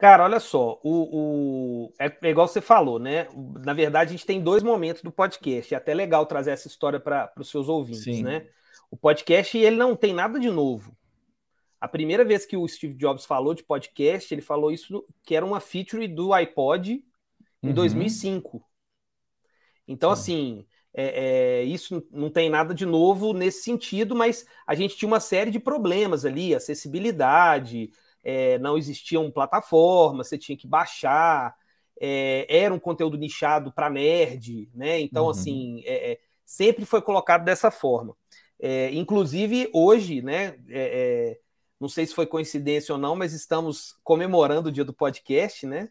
Cara, olha só, o, o, é, é igual você falou, né? Na verdade, a gente tem dois momentos do podcast. É até legal trazer essa história para os seus ouvintes, Sim. né? O podcast ele não tem nada de novo. A primeira vez que o Steve Jobs falou de podcast, ele falou isso que era uma feature do iPod em uhum. 2005. Então, Sim. assim, é, é, isso não tem nada de novo nesse sentido, mas a gente tinha uma série de problemas ali, acessibilidade, é, não existiam plataformas, você tinha que baixar, é, era um conteúdo nichado para nerd, né? Então, uhum. assim, é, é sempre foi colocado dessa forma. É, inclusive, hoje, né? É, não sei se foi coincidência ou não, mas estamos comemorando o dia do podcast, né?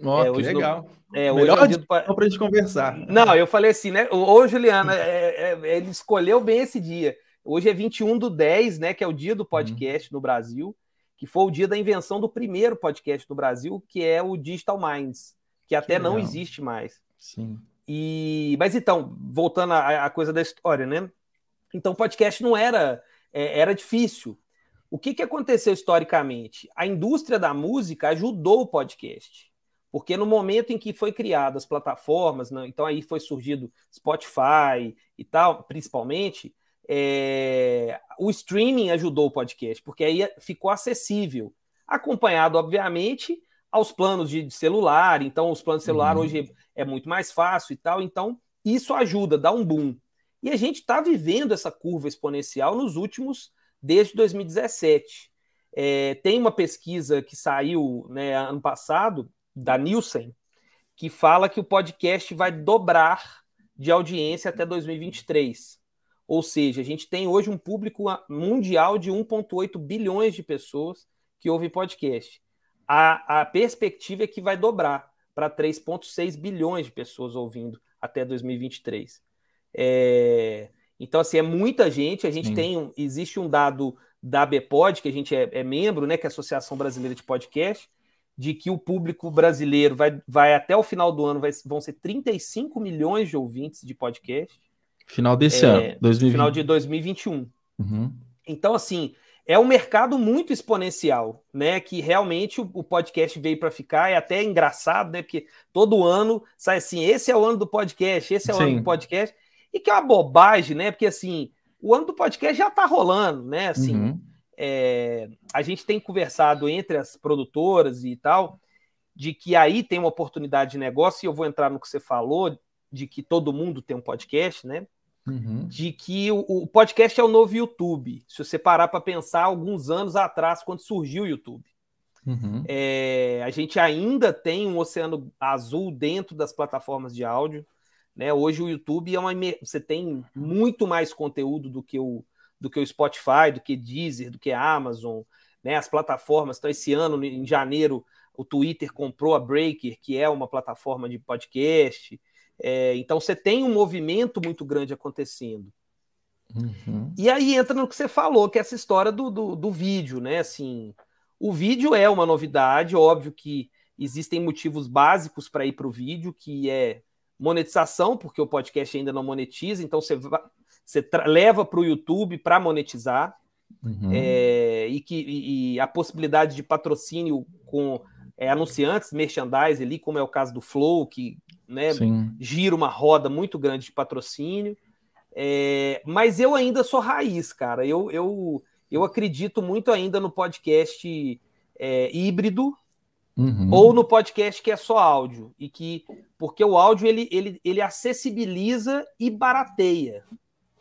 Oh, é, hoje legal. No, é, Melhor hoje é dia para a gente conversar. Não, eu falei assim, né? Ô, Juliana, é, é, ele escolheu bem esse dia. Hoje é 21 do 10, né? Que é o dia do uhum. podcast uhum. no Brasil que foi o dia da invenção do primeiro podcast do Brasil, que é o Digital Minds, que até que não existe mais. Sim. E, mas então, voltando à, coisa da história, né? Então, podcast não era é, era difícil. O que, que aconteceu historicamente? A indústria da música ajudou o podcast. Porque no momento em que foi criadas as plataformas, né, então aí foi surgido Spotify e tal, principalmente, é, o streaming ajudou o podcast, porque aí ficou acessível. Acompanhado, obviamente, aos planos de celular. Então, os planos de celular uhum. hoje é muito mais fácil e tal. Então, isso ajuda, dá um boom. E a gente está vivendo essa curva exponencial nos últimos, desde 2017. É, tem uma pesquisa que saiu né, ano passado, da Nielsen, que fala que o podcast vai dobrar de audiência até 2023. Ou seja, a gente tem hoje um público mundial de 1,8 bilhões de pessoas que ouvem podcast. A, a perspectiva é que vai dobrar para 3,6 bilhões de pessoas ouvindo até 2023. É... Então, assim, é muita gente. A gente Sim. tem. Existe um dado da BPOD, que a gente é, é, membro, né? Que é a Associação Brasileira de Podcast, de que o público brasileiro vai, vai até o final do ano vai, vão ser 35 milhões de ouvintes de podcast. Final desse é, ano, 2020. Final de 2021. Uhum. Então, assim, é um mercado muito exponencial, né? Que realmente o, o podcast veio para ficar, é até engraçado, né? Porque todo ano sai assim: esse é o ano do podcast, esse é o Sim. ano do podcast, e que é uma bobagem, né? Porque assim, o ano do podcast já está rolando, né? Assim, uhum. é, a gente tem conversado entre as produtoras e tal, de que aí tem uma oportunidade de negócio, e eu vou entrar no que você falou, de que todo mundo tem um podcast, né? Uhum. De que o, o, podcast é o novo YouTube. Se você parar para pensar, alguns anos atrás, quando surgiu o YouTube, uhum. é, a gente ainda tem um oceano azul dentro das plataformas de áudio. Né? Hoje o YouTube é uma você tem muito mais conteúdo do que o do que o Spotify, do que Deezer, do que a Amazon, né? As plataformas. Então esse ano em janeiro o Twitter comprou a Breaker, que é uma plataforma de podcast. É, então você tem um movimento muito grande acontecendo. Uhum. E aí entra no que você falou, que é essa história do, do, do, vídeo, né? Assim, o vídeo é uma novidade, óbvio que existem motivos básicos para ir para o vídeo, que é monetização, porque o podcast ainda não monetiza, então você, você leva para o YouTube para monetizar, uhum. é, e, que, e, e a possibilidade de patrocínio com é, anunciantes, merchandise ali, como é o caso do Flow, que né? Sim. Gira uma roda muito grande de patrocínio. É, mas eu ainda sou raiz, cara. Eu, eu, eu acredito muito ainda no podcast é, híbrido uhum. ou no podcast que é só áudio e que porque o áudio ele, ele, ele acessibiliza e barateia,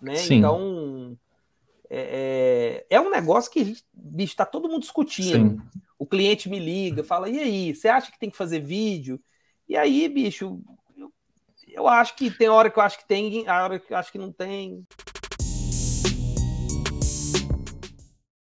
né? Então é, é, é, um negócio que está todo mundo discutindo. Sim. O cliente me liga, fala e aí, você acha que tem que fazer vídeo? E aí, bicho, eu, eu acho que tem hora que eu acho que tem, a hora que eu acho que não tem.